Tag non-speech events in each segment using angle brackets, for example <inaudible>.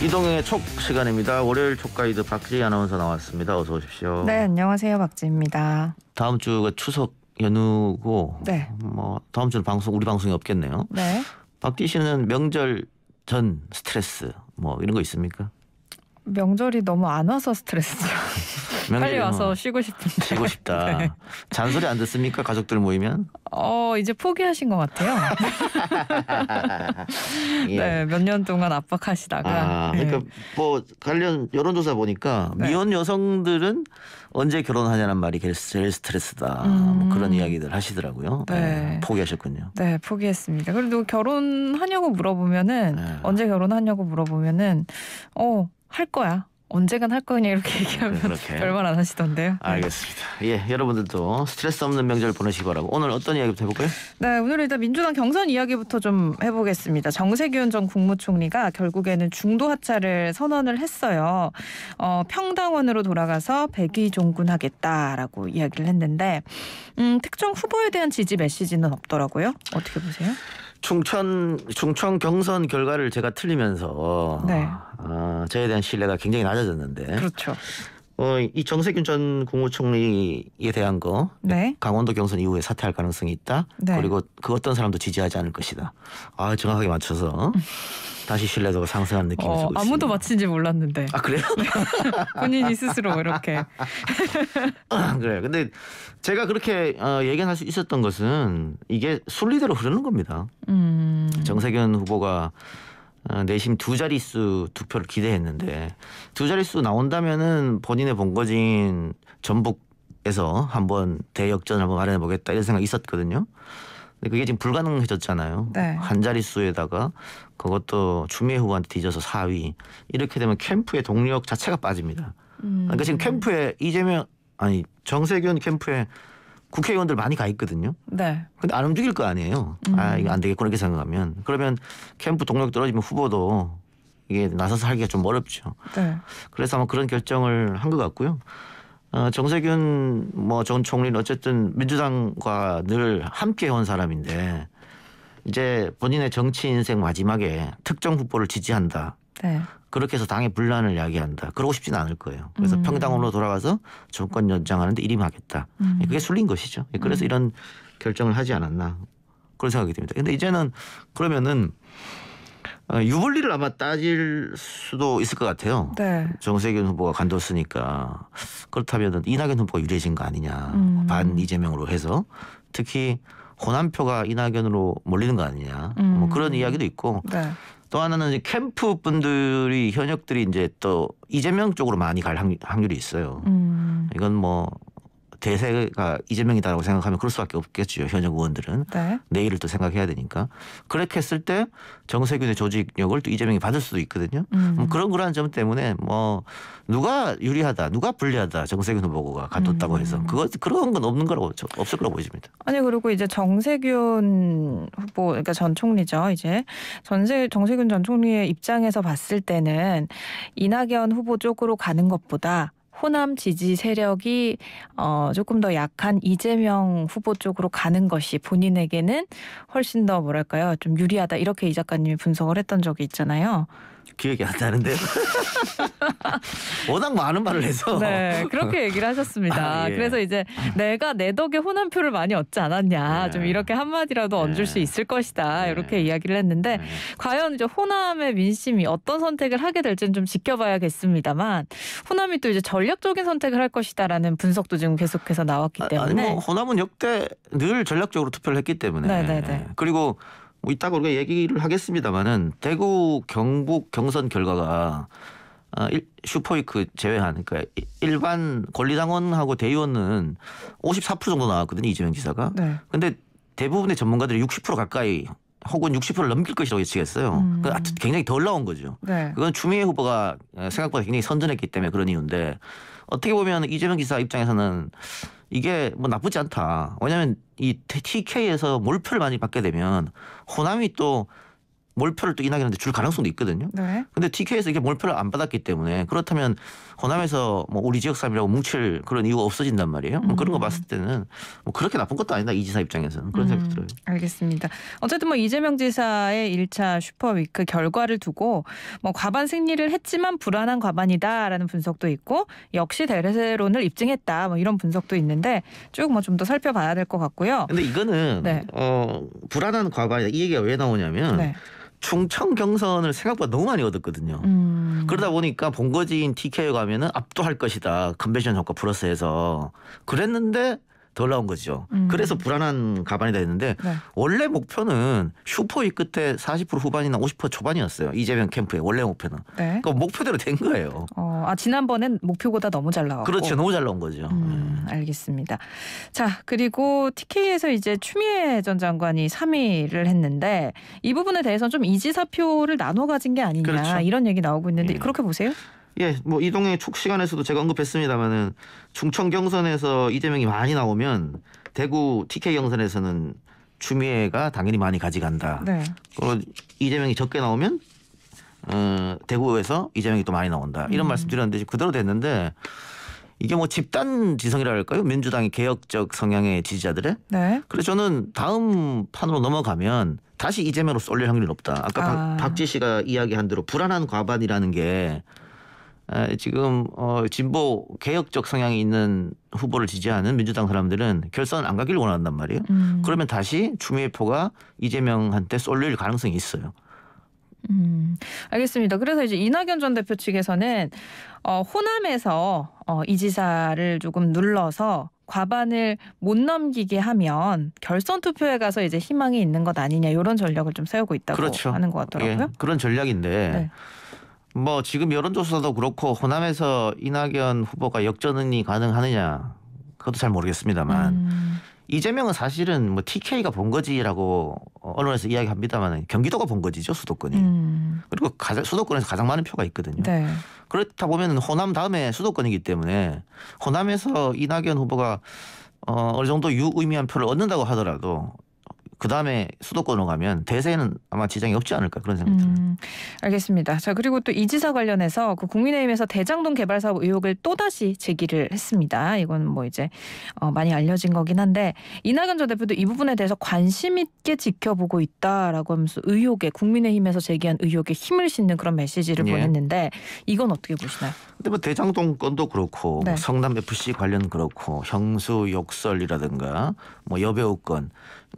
이동의 촉 시간입니다. 월요일 촉 가이드 박지희 아나운서 나왔습니다. 어서 오십시오. 네, 안녕하세요. 박지입니다. 다음 주가 추석 연휴고 네. 뭐 다음 주는 방송 우리 방송이 없겠네요. 네. 박지 씨는 명절 전 스트레스 뭐 이런 거 있습니까? 명절이 너무 안 와서 스트레스죠. <laughs> 빨리 어, 와서 쉬고 싶은 쉬고 싶다. <laughs> 네. 잔소리 안 듣습니까? 가족들 모이면? 어 이제 포기하신 것 같아요. <laughs> 예. 네몇 년 동안 압박하시다가. 아, 네. 그러니까 네. 뭐 관련 여론조사 보니까 네. 미혼 여성들은 언제 결혼하냐는 말이 제일 스트레스다. 뭐 음. 뭐 그런 이야기들 하시더라고요. 네. 네 포기하셨군요. 네 포기했습니다. 그래도 결혼하냐고 물어보면은 언제 결혼하냐고 물어보면은 어 할 거야. 언제간 할 거냐 이렇게 <laughs> 얘기하면 그 별말 안 하시던데요. 네. 알겠습니다. 예, 여러분들도 스트레스 없는 명절 보내시기 바라고 오늘 어떤 이야기부터 해볼까요? 네, 오늘 일단 민주당 경선 이야기부터 좀 해보겠습니다. 정세균 전 국무총리가 결국에는 중도 하차를 선언을 했어요. 어, 평당원으로 돌아가서 백의종군하겠다라고 이야기를 했는데 음, 특정 후보에 대한 지지 메시지는 없더라고요. 어떻게 보세요? 충천 충청 경선 결과를 제가 틀리면서 네. 어, 저에 대한 신뢰가 굉장히 낮아졌는데. 그렇죠. 어, 이 정세균 전 국무총리에 대한 거 네. 강원도 경선 이후에 사퇴할 가능성이 있다. 네. 그리고 그 어떤 사람도 지지하지 않을 것이다. 아 정확하게 맞춰서 다시 신뢰도가 상승한 느낌이 어, 들고 아무도 맞힌지 몰랐는데. 아 그래요? <laughs> 본인이 스스로 이렇게. <laughs> 아, 그래요. 근데 제가 그렇게 어, 예견할 수 있었던 것은 이게 순리대로 흐르는 겁니다. 음... 정세균 후보가 어, 내심 두 자릿수 투표를 기대했는데 두 자릿수 나온다면은 본인의 본거지인 전북에서 한번 대역전을 한번 마련해 보겠다 이런 생각이 있었거든요. 근데 그게 지금 불가능해졌잖아요. 네. 한 자릿수에다가 그것도 추미애 후보한테 뒤져서 4위 이렇게 되면 캠프의 동력 자체가 빠집니다. 음. 그러니까 지금 캠프에 이재명 아니 정세균 캠프에 국회의원들 많이 가 있거든요. 네. 근데 안 움직일 거 아니에요. 아, 음. 아 이거 안 되겠구나 이렇게 생각하면 그러면 캠프 동력 떨어지면 후보도 이게 나서서 하기가 좀 어렵죠. 네. 그래서 아마 그런 결정을 한 것 같고요. 어, 정세균 뭐 전 총리는 어쨌든 민주당과 늘 함께 온 사람인데 이제 본인의 정치 인생 마지막에 특정 후보를 지지한다. 네. 그렇게 해서 당의 분란을 야기한다. 그러고 싶지는 않을 거예요. 그래서 음. 평당으로 돌아가서 정권 연장하는데 일임하겠다. 음. 그게 술린 것이죠. 예, 그래서 음. 이런 결정을 하지 않았나 그런 생각이 듭니다. 근데 이제는 그러면은 어, 유불리를 아마 따질 수도 있을 것 같아요. 네. 정세균 후보가 간뒀으니까 그렇다면 이낙연 후보가 유리해진 거 아니냐 음. 반 이재명으로 해서 특히 호남표가 이낙연으로 몰리는 거 아니냐 뭐 음. 뭐 그런 이야기도 있고 네. 또 하나는 이제 캠프 분들이 현역들이 이제 또 이재명 쪽으로 많이 갈 확률이 있어요. 음. 이건 뭐 대세가 이재명이다라고 생각하면 그럴 수밖에 없겠죠. 현역 의원들은 네. 내일을 또 생각해야 되니까 그렇게 했을 때 정세균의 조직력을 또 이재명이 받을 수도 있거든요. 음. 음 그런 그러점 때문에 뭐 누가 유리하다, 누가 불리하다 정세균 후보가 갖뒀다고 음. 해서 그거 그런 건 없는 거라고 저, 없을 거라고 보입니다. 아니 그리고 이제 정세균 후보 그러니까 전 총리죠 이제 전세 정세균 전 총리의 입장에서 봤을 때는 이낙연 후보 쪽으로 가는 것보다 호남 지지 세력이 어, 조금 더 약한 이재명 후보 쪽으로 가는 것이 본인에게는 훨씬 더 뭐랄까요 좀 유리하다 이렇게 이 작가님이 분석을 했던 적이 있잖아요. 기억이 안 나는데요. <laughs> 워낙 많은 말을 해서. 네, 그렇게 얘기를 하셨습니다. 아, 예. 그래서 이제 내가 내 덕에 호남표를 많이 얻지 않았냐. 네. 좀 이렇게 한마디라도 네. 얹을 수 있을 것이다. 네. 이렇게 이야기를 했는데, 네. 과연 이제 호남의 민심이 어떤 선택을 하게 될지는 좀 지켜봐야겠습니다만, 호남이 또 이제 전략적인 선택을 할 것이다라는 분석도 지금 계속해서 나왔기 아, 때문에. 아, 니 뭐, 호남은 역대 늘 전략적으로 투표를 했기 때문에. 네네네. 네, 네. 그리고 뭐 이따가 우리가 얘기를 하겠습니다만은 대구 경북 경선 결과가 아, 슈퍼위크 제외한 그러니까 일반 권리당원하고 대의원은 54% 정도 나왔거든요 이재명 지사가. 네. 근데 대부분의 전문가들이 60% 가까이 혹은 60%를 넘길 것이라고 예측했어요. 음. 그러니까 굉장히 덜 나온 거죠. 네. 그건 주미애 후보가 생각보다 굉장히 선전했기 때문에 그런 이유인데 어떻게 보면 이재명 기사 입장에서는 이게 뭐 나쁘지 않다. 왜냐하면 이 TK에서 몰표를 많이 받게 되면 호남이 또 몰표를 또 이낙연한테 줄 가능성도 있거든요. 네. 근데 TK에서 이게 몰표를 안 받았기 때문에 그렇다면 호남에서 뭐 우리 지역 사람이라고 뭉칠 그런 이유가 없어진단 말이에요. 뭐 그런 거 음. 봤을 때는 뭐 그렇게 나쁜 것도 아니다 이 지사 입장에서는 그런 생각 음, 들어요. 알겠습니다. 어쨌든 뭐 이재명 지사의 1차 슈퍼위크 결과를 두고 뭐 과반 승리를 했지만 불안한 과반이다라는 분석도 있고 역시 대세론을 입증했다 뭐 이런 분석도 있는데 쭉 뭐 좀 더 살펴봐야 될 것 같고요. 근데 이거는 네. 어 불안한 과반이다 이 얘기가 왜 나오냐면. 네. 충청 경선을 생각보다 너무 많이 얻었거든요. 음. 그러다 보니까 본거지인 TK에 가면은 압도할 것이다. 컨벤션 효과 플러스해서 그랬는데 덜 나온 거죠. 음. 그래서 불안한 가반이 됐는데 네. 원래 목표는 슈퍼위 끝에 40% 후반이나 50% 초반이었어요. 이재명 캠프의 원래 목표는. 네. 그러니까 목표대로 된 거예요. 어, 아 지난번엔 목표보다 너무 잘 나왔고. 그렇죠. 너무 잘 나온 거죠. 음. 네. 알겠습니다. 자, 그리고 TK에서 이제 추미애 전 장관이 3위를 했는데 이 부분에 대해서는 좀 이지사표를 나눠 가진 게 아니냐 그렇죠. 이런 얘기 나오고 있는데 예. 그렇게 보세요? 예, 뭐 이동의 촉 시간에서도 제가 언급했습니다만은 중청 경선에서 이재명이 많이 나오면 대구 TK 경선에서는 추미애가 당연히 많이 가져간다. 네. 그리고 이재명이 적게 나오면 어, 대구에서 이재명이 또 많이 나온다. 이런 음. 말씀 드렸는데 그대로 됐는데 이게 뭐 집단 지성이라 할까요? 민주당의 개혁적 성향의 지지자들의. 네. 그래서 저는 다음 판으로 넘어가면 다시 이재명으로 쏠릴 확률이 높다. 아까 아. 박, 박지 씨가 이야기한 대로 불안한 과반이라는 게 지금 어, 진보 개혁적 성향이 있는 후보를 지지하는 민주당 사람들은 결선 안 가길 원한단 말이에요. 음. 그러면 다시 추미애 표가 이재명한테 쏠릴 가능성이 있어요. 음, 알겠습니다. 그래서 이제 이낙연 전 대표 측에서는 어, 호남에서 어, 이 지사를 조금 눌러서 과반을 못 넘기게 하면 결선 투표에 가서 이제 희망이 있는 것 아니냐 이런 전략을 좀 세우고 있다고 그렇죠. 하는 것 같더라고요. 예, 그런 전략인데 네. 뭐 지금 여론조사도 그렇고 호남에서 이낙연 후보가 역전이 가능하느냐 그것도 잘 모르겠습니다만 음. 이재명은 사실은 뭐 TK가 본 거지라고 어, 언론에서 이야기합니다만 경기도가 본거지죠 수도권이 음. 그리고 가장, 수도권에서 가장 많은 표가 있거든요. 네. 그렇다 보면 은 호남 다음에 수도권이기 때문에 호남에서 이낙연 후보가 어, 어느 정도 유의미한 표를 얻는다고 하더라도 그 다음에 수도권으로 가면 대세는 아마 지장이 없지 않을까 그런 생각이 듭니다. 음, 알겠습니다. 자 그리고 또 이 지사 관련해서 그 국민의힘에서 대장동 개발 사업 의혹을 또 다시 제기를 했습니다. 이건 뭐 이제 어, 많이 알려진 거긴 한데 이낙연 전 대표도 이 부분에 대해서 관심 있게 지켜보고 있다라고 하면서 의혹에 국민의힘에서 제기한 의혹에 힘을 싣는 그런 메시지를 예. 보냈는데 이건 어떻게 보시나요? 근데 뭐 대장동 건도 그렇고 뭐 네. 성남 FC 관련 그렇고 형수 욕설이라든가 뭐 여배우 건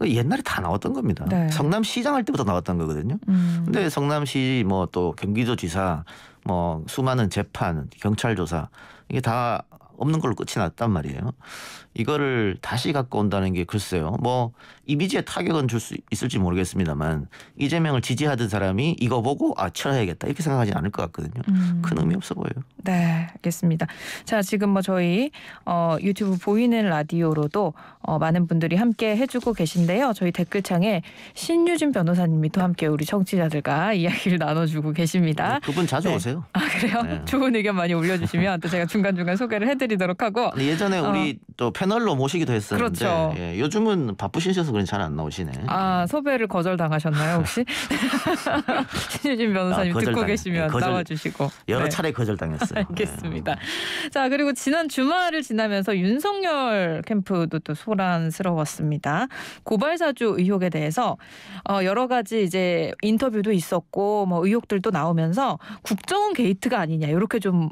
옛날에 다 나왔던 겁니다. 네. 성남시장 할 때부터 나왔던 거거든요. 음. 근데 성남시 뭐 또 경기도지사 뭐 수많은 재판, 경찰 조사 이게 다 없는 걸로 끝이 났단 말이에요. 이거를 다시 갖고 온다는 게 글쎄요. 뭐 이미지에 타격은 줄 수 있을지 모르겠습니다만 이재명을 지지하던 사람이 이거 보고 아 쳐야겠다 이렇게 생각하지 않을 것 같거든요. 음. 큰 의미 없어 보여요. 네, 알겠습니다. 자, 지금 뭐 저희 어, 유튜브 보이는 라디오로도 어, 많은 분들이 함께 해주고 계신데요. 저희 댓글창에 신유진 변호사님이 또 함께 우리 청취자들과 <laughs> 이야기를 나눠주고 계십니다. 네, 그분 자주 네. 오세요. 아 그래요? 네. 좋은 의견 많이 올려주시면 또 제가 중간 중간 소개를 해드리도록 하고. 예전에 우리 어. 또팬 패널로 모시기도 했었는데 그렇죠. 예, 요즘은 바쁘신셔서 그런 지 잘안 나오시네. 아소배를 거절 당하셨나요 혹시? <laughs> 신유진 변호사님 아, 듣고 당했, 계시면 거절, 나와주시고 여러 네. 차례 거절 당했어요. <laughs> 알겠습니다. 네. 자 그리고 지난 주말을 지나면서 윤석열 캠프도 또 소란스러웠습니다. 고발사주 의혹에 대해서 어, 여러 가지 이제 인터뷰도 있었고 뭐 의혹들도 나오면서 국정원 게이트가 아니냐 이렇게 좀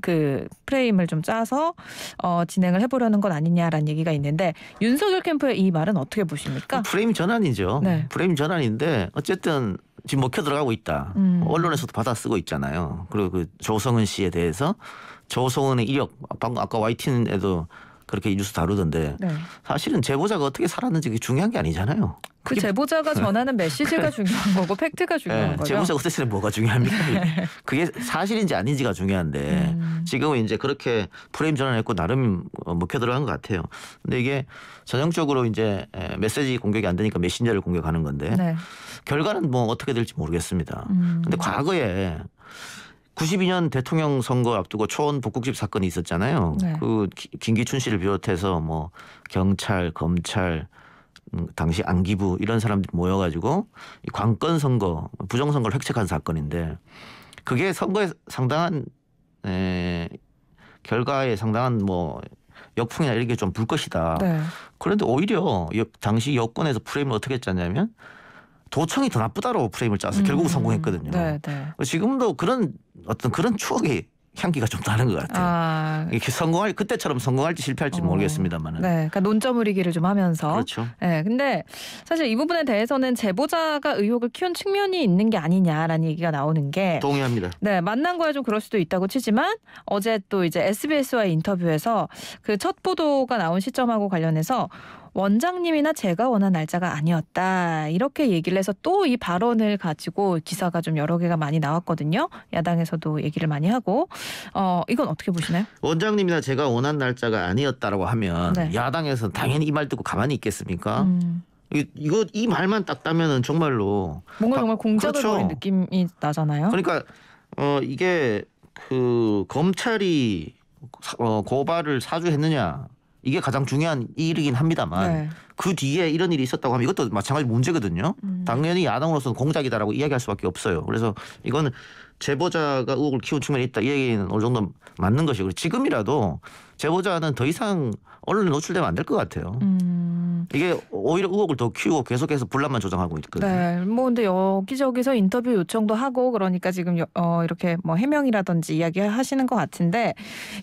그 프레임을 좀 짜서 어, 진행을 해보려는 건 아니냐라는 얘기가 있는데 윤석열 캠프의 이 말은 어떻게 보십니까? 아, 프레임 전환이죠. 네. 프레임 전환인데 어쨌든 지금 먹혀 들어가고 있다. 음. 언론에서도 받아 쓰고 있잖아요. 그리고 그 조성은 씨에 대해서 조성은의 이력 방금 아까 YTN에도 그렇게 뉴스 다루던데 네. 사실은 제보자가 어떻게 살았는지 그게 중요한 게 아니잖아요. 그 제보자가 뭐- 전하는 <laughs> 메시지가 중요한 거고 팩트가 중요한 네, 거죠. 제보자가 어쨌든 뭐가 중요합니까? 네. 그게 사실인지 아닌지가 중요한데 음. 지금은 이제 그렇게 프레임 전환했고 나름 어, 먹혀 들어간 것 같아요. 근데 이게 전형적으로 이제 메시지 공격이 안 되니까 메신저를 공격하는 건데 네. 결과는 뭐 어떻게 될지 모르겠습니다. 음. 근데 과거에 92년 대통령 선거 앞두고 초원 복국집 사건이 있었잖아요. 네. 그 김기춘 씨를 비롯해서 뭐 경찰, 검찰, 음, 당시 안기부 이런 사람들 모여가지고 이 관건 선거, 부정 선거를 획책한 사건인데 그게 선거에 상당한 에, 결과에 상당한 뭐 역풍이나 이런 게 좀 불 것이다. 네. 그런데 오히려 당시 여권에서 프레임을 어떻게 짰냐면 도청이 더 나쁘다로 프레임을 짜서 음. 결국 성공했거든요. 네, 네. 지금도 그런 어떤 그런 추억이 향기가 좀 다른 것 같아요. 아. 이렇게 성공할 그때처럼 성공할지 실패할지 어. 모르겠습니다만은. 네, 그러니까 논점흐리기를 좀 하면서. 그렇죠. 네, 근데 사실 이 부분에 대해서는 제보자가 의혹을 키운 측면이 있는 게 아니냐라는 얘기가 나오는 게 동의합니다. 네, 만난 거야 좀 그럴 수도 있다고 치지만 어제 또 이제 SBS와의 인터뷰에서 그 첫 보도가 나온 시점하고 관련해서 원장님이나 제가 원한 날짜가 아니었다. 이렇게 얘기를 해서 또 이 발언을 가지고 기사가 좀 여러 개가 많이 나왔거든요. 야당에서도 얘기를 많이 하고 어 이건 어떻게 보시나요? 원장님이나 제가 원한 날짜가 아니었다라고 하면 네. 야당에서 당연히 이 말 듣고 가만히 있겠습니까? 음. 이거 이 말만 딱 따면은 정말로 뭔가 정말 공작을 그렇죠. 느낌이 나잖아요. 그러니까 어 이게 그 검찰이 어, 고발을 사주했느냐 이게 가장 중요한 일이긴 합니다만 네. 그 뒤에 이런 일이 있었다고 하면 이것도 마찬가지 문제거든요. 음. 당연히 야당으로서는 공작이다라고 이야기할 수밖에 없어요. 그래서 이거는 제보자가 의혹을 키운 측면이 있다 이 얘기는 어느 정도 맞는 것이고 지금이라도 제보자는 더 이상 언론에 노출되면 안 될 것 같아요. 음. 이게 오히려 의혹을 더 키우고 계속해서 분란만 조장하고 있거든요. 네, 뭐 근데 여기저기서 인터뷰 요청도 하고 그러니까 지금 여, 어, 이렇게 뭐 해명이라든지 이야기하시는 것 같은데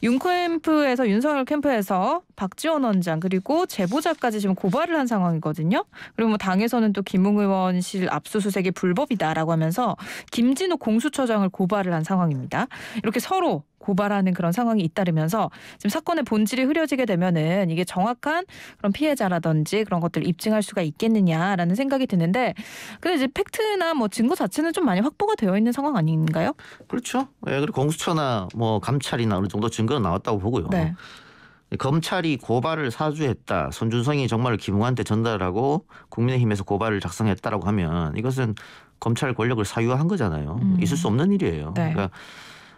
윤 캠프에서 윤석열 캠프에서 박지원 원장 그리고 제보자까지 지금 고발을 한 상황이거든요. 그리고 뭐 당에서는 또 김웅 의원실 압수수색이 불법이다라고 하면서 김진욱 공수처장을 고발을 한 상황입니다. 이렇게 서로 고발하는 그런 상황이 잇따르면서 지금 사건의 본질이 흐려지게 되면은 이게 정확한 그런 피해자라든지 그런 것들 을 입증할 수가 있겠느냐라는 생각이 드는데 근데 이제 팩트나 뭐 증거 자체는 좀 많이 확보가 되어 있는 상황 아닌가요? 그렇죠. 예, 그리고 공수처나 뭐 감찰이나 어느 정도 증거는 나왔다고 보고요. 네. 검찰이 고발을 사주했다. 손준성이 정말 김웅한테 전달하고 국민의힘에서 고발을 작성했다라고 하면 이것은 검찰 권력을 사유화한 거잖아요. 음. 있을 수 없는 일이에요. 네. 그러니까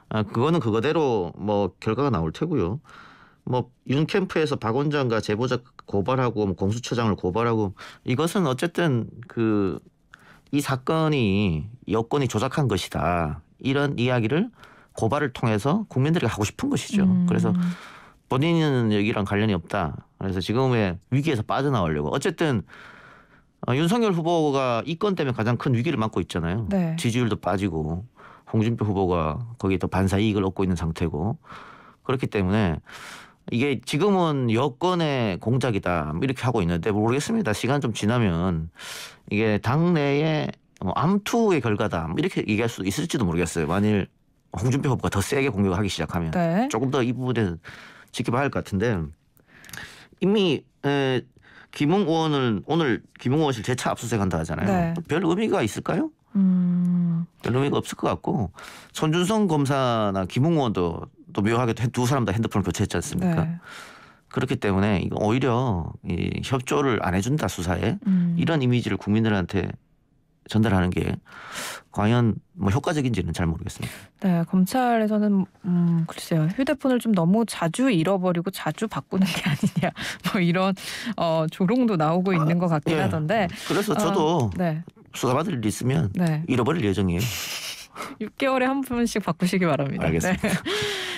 아, 그거는 그거대로 뭐 결과가 나올 테고요. 뭐 윤캠프에서 박 원장과 제보자 고발하고 뭐 공수처장을 고발하고 이것은 어쨌든 그 이 사건이 여권이 조작한 것이다 이런 이야기를 고발을 통해서 국민들이 하고 싶은 것이죠. 음. 그래서 본인은 여기랑 관련이 없다. 그래서 지금의 위기에서 빠져나오려고 어쨌든 어, 윤석열 후보가 이 건 때문에 가장 큰 위기를 맞고 있잖아요. 네. 지지율도 빠지고 홍준표 후보가 거기에 더 반사 이익을 얻고 있는 상태고 그렇기 때문에 이게 지금은 여권의 공작이다 뭐 이렇게 하고 있는데 모르겠습니다. 시간 좀 지나면 이게 당내의 뭐 암투의 결과다 뭐 이렇게 얘기할 수 있을지도 모르겠어요. 만일 홍준표 후보가 더 세게 공격을 하기 시작하면 네. 조금 더 이 부분에 지켜봐야 할 것 같은데 이미 에, 김웅 의원을 오늘 김웅 의원실 재차 압수수색한다 하잖아요. 네. 별 의미가 있을까요? 음... 별로 의미가 없을 것 같고 손준성 검사나 김웅원도 또 묘하게 두 사람 다 핸드폰을 교체했지 않습니까? 네. 그렇기 때문에 이거 오히려 이 협조를 안 해준다 수사에 음. 이런 이미지를 국민들한테 전달하는 게 과연 뭐 효과적인지는 잘 모르겠습니다. 네, 검찰에서는 음, 글쎄요 휴대폰을 좀 너무 자주 잃어버리고 자주 바꾸는 게 아니냐 <laughs> 뭐 이런 어, 조롱도 나오고 아, 있는 것 같긴 예. 하던데. 그래서 어, 저도 어, 네. 수사받을 일 있으면 네. 잃어버릴 예정이에요. 6개월에 <laughs> 한 분씩 바꾸시기 바랍니다. 알겠습니다. 네. <laughs>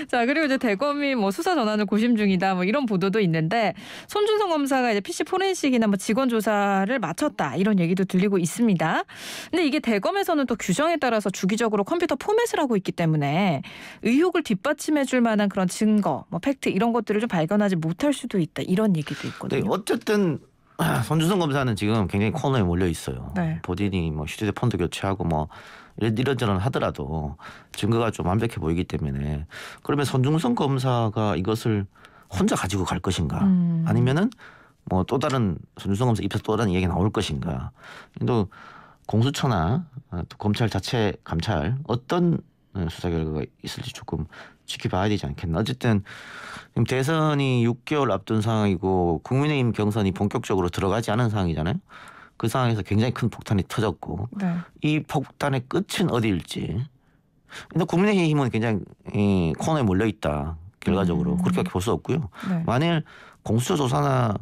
자 그리고 이제 대검이 뭐 수사 전환을 고심 중이다 뭐 이런 보도도 있는데 손준성 검사가 이제 PC 포렌식이나 뭐 직원 조사를 마쳤다 이런 얘기도 들리고 있습니다. 근데 이게 대검에서는 또 규정에 따라서 주기적으로 컴퓨터 포맷을 하고 있기 때문에 의혹을 뒷받침해줄 만한 그런 증거, 뭐 팩트 이런 것들을 좀 발견하지 못할 수도 있다 이런 얘기도 있거든요. 네, 어쨌든 <clears throat> 손주성 검사는 지금 굉장히 코너에 몰려 있어요. 네. 본인이 뭐 휴대폰도 교체하고 뭐 이런저런 하더라도 증거가 좀 완벽해 보이기 때문에 그러면 손중성 검사가 이것을 혼자 가지고 갈 것인가 음. 아니면은 뭐 또 다른 손중성 검사 입에서 또 다른 이야기 나올 것인가 또 공수처나 또 검찰 자체 감찰 어떤 수사 결과가 있을지 조금 지켜봐야 되지 않겠나. 어쨌든 대선이 6개월 앞둔 상황이고 국민의힘 경선이 본격적으로 들어가지 않은 상황이잖아요. 그 상황에서 굉장히 큰 폭탄이 터졌고 네. 이 폭탄의 끝은 어디일지. 근데 국민의힘은 굉장히 이 예, 코너에 몰려 있다. 결과적으로 음. 그렇게 밖에볼 수 없고요. 네. 만일 공수처 조사나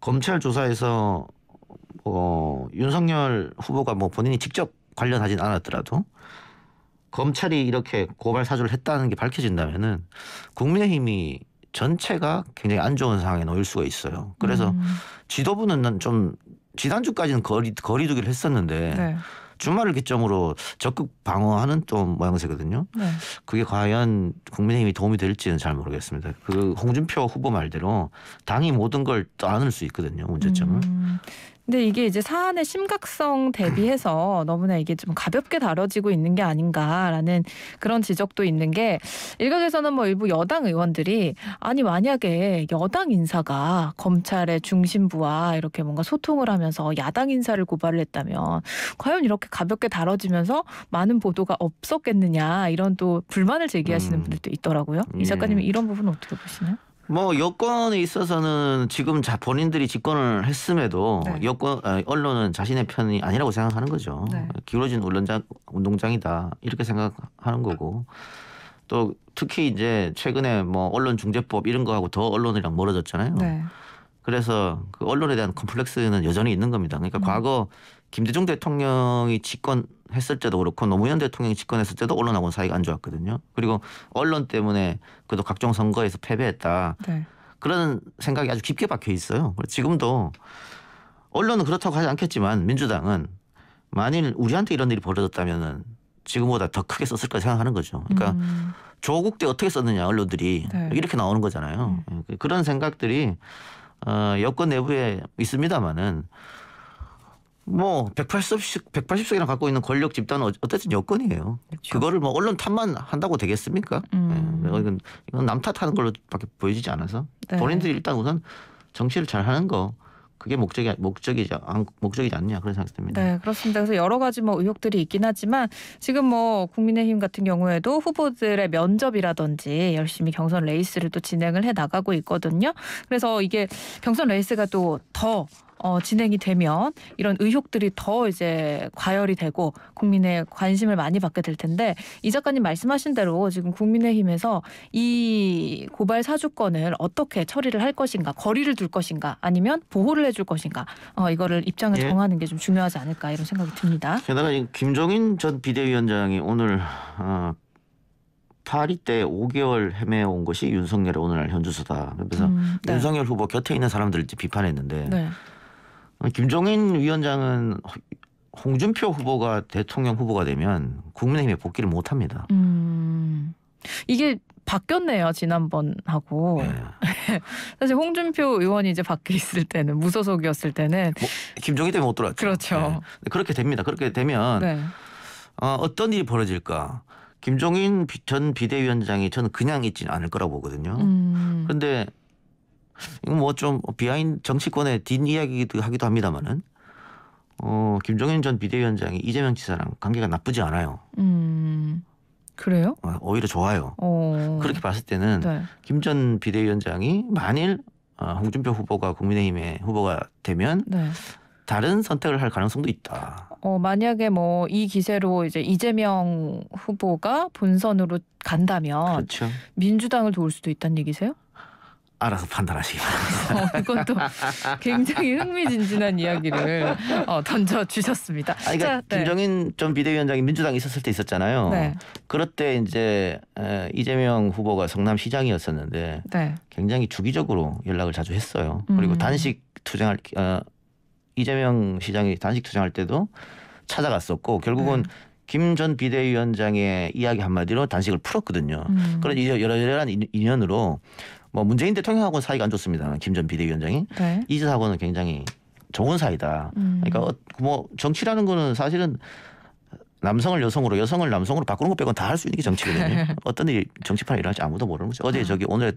검찰 조사에서 어, 뭐 윤석열 후보가 뭐 본인이 직접 관련하진 않았더라도 검찰이 이렇게 고발 사주를 했다는 게 밝혀진다면은 국민의힘이 전체가 굉장히 안 좋은 상황에 놓일 수가 있어요. 그래서 음. 지도부는 좀 지난주까지는 거리 거리두기를 했었는데 네. 주말을 기점으로 적극 방어하는 또 모양새거든요. 네. 그게 과연 국민의힘이 도움이 될지는 잘 모르겠습니다. 그 홍준표 후보 말대로 당이 모든 걸 떠안을 수 있거든요. 문제점은 음. 근데 이게 이제 사안의 심각성 대비해서 너무나 이게 좀 가볍게 다뤄지고 있는 게 아닌가라는 그런 지적도 있는 게 일각에서는 뭐 일부 여당 의원들이 아니 만약에 여당 인사가 검찰의 중심부와 이렇게 뭔가 소통을 하면서 야당 인사를 고발을 했다면 과연 이렇게 가볍게 다뤄지면서 많은 보도가 없었겠느냐 이런 또 불만을 제기하시는 음. 분들도 있더라고요. 이 작가님 예. 이런 부분 어떻게 보시나요? 뭐 여권에 있어서는 지금 자 본인들이 집권을 했음에도 네. 여권 아, 언론은 자신의 편이 아니라고 생각하는 거죠. 네. 기울어진 언론장 운동장이다 이렇게 생각하는 거고 또 특히 이제 최근에 뭐 언론 중재법 이런 거하고 더 언론이랑 멀어졌잖아요. 네. 그래서 그 언론에 대한 컴플렉스는 여전히 있는 겁니다. 그러니까 음. 과거 김대중 대통령이 집권 했을 때도 그렇고 노무현 대통령이 집권했을 때도 언론하고는 사이가 안 좋았거든요. 그리고 언론 때문에 그래도 각종 선거에서 패배했다. 네. 그런 생각이 아주 깊게 박혀 있어요. 지금도 언론은 그렇다고 하지 않겠지만 민주당은 만일 우리한테 이런 일이 벌어졌다면은 지금보다 더 크게 썼을 거 생각하는 거죠. 그러니까 음. 조국 때 어떻게 썼느냐 언론들이 네. 이렇게 나오는 거잖아요. 음. 예, 그, 그런 생각들이 어, 여권 내부에 있습니다만은 뭐 180석 180석이나 갖고 있는 권력 집단은 어, 어쨌든 여건이에요 그렇죠. 그거를 뭐 언론 탓만 한다고 되겠습니까? 음. 네. 이건, 이건 남 탓하는 걸로밖에 보여지지 않아서 네. 본인들이 일단 우선 정치를 잘하는 거 그게 목적이 목적이지 목적이지 않냐 그런 생각이 듭니다. 네, 그렇습니다. 그래서 여러 가지 뭐 의혹들이 있긴 하지만 지금 뭐 국민의힘 같은 경우에도 후보들의 면접이라든지 열심히 경선 레이스를 또 진행을 해 나가고 있거든요. 그래서 이게 경선 레이스가 또더 어, 진행이 되면 이런 의혹들이 더 이제 과열이 되고 국민의 관심을 많이 받게 될 텐데 이 작가님 말씀하신 대로 지금 국민의힘에서 이 고발 사주권을 어떻게 처리를 할 것인가 거리를 둘 것인가 아니면 보호를 해줄 것인가 어, 이거를 입장을 예. 정하는 게 좀 중요하지 않을까 이런 생각이 듭니다. 게다가 김종인 전 비대위원장이 오늘 어, 파리 때 5개월 헤매온 것이 윤석열의 오늘날 현주소다. 그래서 음, 네. 윤석열 후보 곁에 있는 사람들을 비판했는데 네. 어, 김종인 위원장은 홍준표 후보가 대통령 후보가 되면 국민의힘에 복귀를 못합니다. 음, 이게 바뀌었네요 지난번하고 네. <laughs> 사실 홍준표 의원이 이제 밖에 있을 때는 무소속이었을 때는 뭐, 김종인 때문에 못 들어왔죠. 그렇죠. 네. 그렇게 됩니다. 그렇게 되면 네. 어, 어떤 일이 벌어질까? 김종인 전 비대위원장이 저는 그냥 있지는 않을 거라고 보거든요. 음. 그런데 이건 뭐 좀 비하인 정치권의 뒷이야기기도 하기도 합니다만은 어, 김종인 전 비대위원장이 이재명 지사랑 관계가 나쁘지 않아요. 음, 그래요? 어, 오히려 좋아요. 오. 어. 그렇게 봤을 때는 네. 김전 비대위원장이 만일 어, 홍준표 후보가 국민의힘의 후보가 되면 네. 다른 선택을 할 가능성도 있다. 어, 만약에 뭐 이 기세로 이제 이재명 후보가 본선으로 간다면 그렇죠. 민주당을 도울 수도 있다는 얘기세요? 알아서 판단하시기 바랍니다. 어, 이건 또 굉장히 흥미진진한 이야기를 어, 던져 주셨습니다. 아, 그러니까 자, 네. 김정인 전 비대위원장이 민주당에 있었을 때 있었잖아요. 네. 그럴 때 이제 이재명 후보가 성남시장이었었는데 네. 굉장히 주기적으로 연락을 자주 했어요. 음. 그리고 음. 단식 투쟁할 어, 이재명 시장이 단식 투쟁할 때도 찾아갔었고 결국은 네. 김전 비대위원장의 이야기 한마디로 단식을 풀었거든요. 음. 그런 여러 여 인연으로 뭐 문재인 대통령하고는 사이가 안 좋습니다만 김전 비대위원장이 네. 이재사하고는 굉장히 좋은 사이다. 음. 그러니까 어, 뭐 정치라는 거는 사실은 남성을 여성으로 여성을 남성으로 바꾸는 것 빼고는 다 할 수 있는 게 정치거든요. <laughs> 어떤 일이 정치판 일어날지 아무도 모르는 거죠. 어제 아. 저기 오늘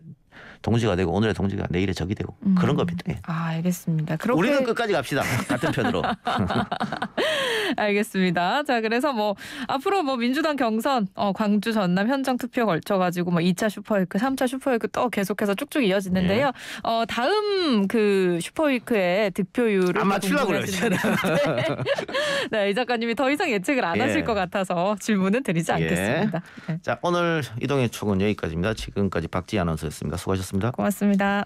동지가 되고 오늘의 동지가 내일의 적이 되고 음. 그런 겁니다. 예. 아 알겠습니다. 그렇게... 우리는 끝까지 갑시다. 같은 편으로. <laughs> 알겠습니다. 자 그래서 뭐 앞으로 뭐 민주당 경선, 어, 광주 전남 현장 투표 걸쳐 가지고 뭐 2차 슈퍼위크, 3차 슈퍼위크 또 계속해서 쭉쭉 이어지는데요. 네. 어 다음 그 슈퍼위크의 득표율을 맞추려고 그래요. <laughs> 네이 네, 작가님이 더 이상 예측을 안 예. 하실 것 같아서 질문은 드리지 예. 않겠습니다. 네. 자 오늘 이동의 축은 여기까지입니다. 지금까지 박지 아나운서였습니다. 수고하셨습니다. 고맙습니다.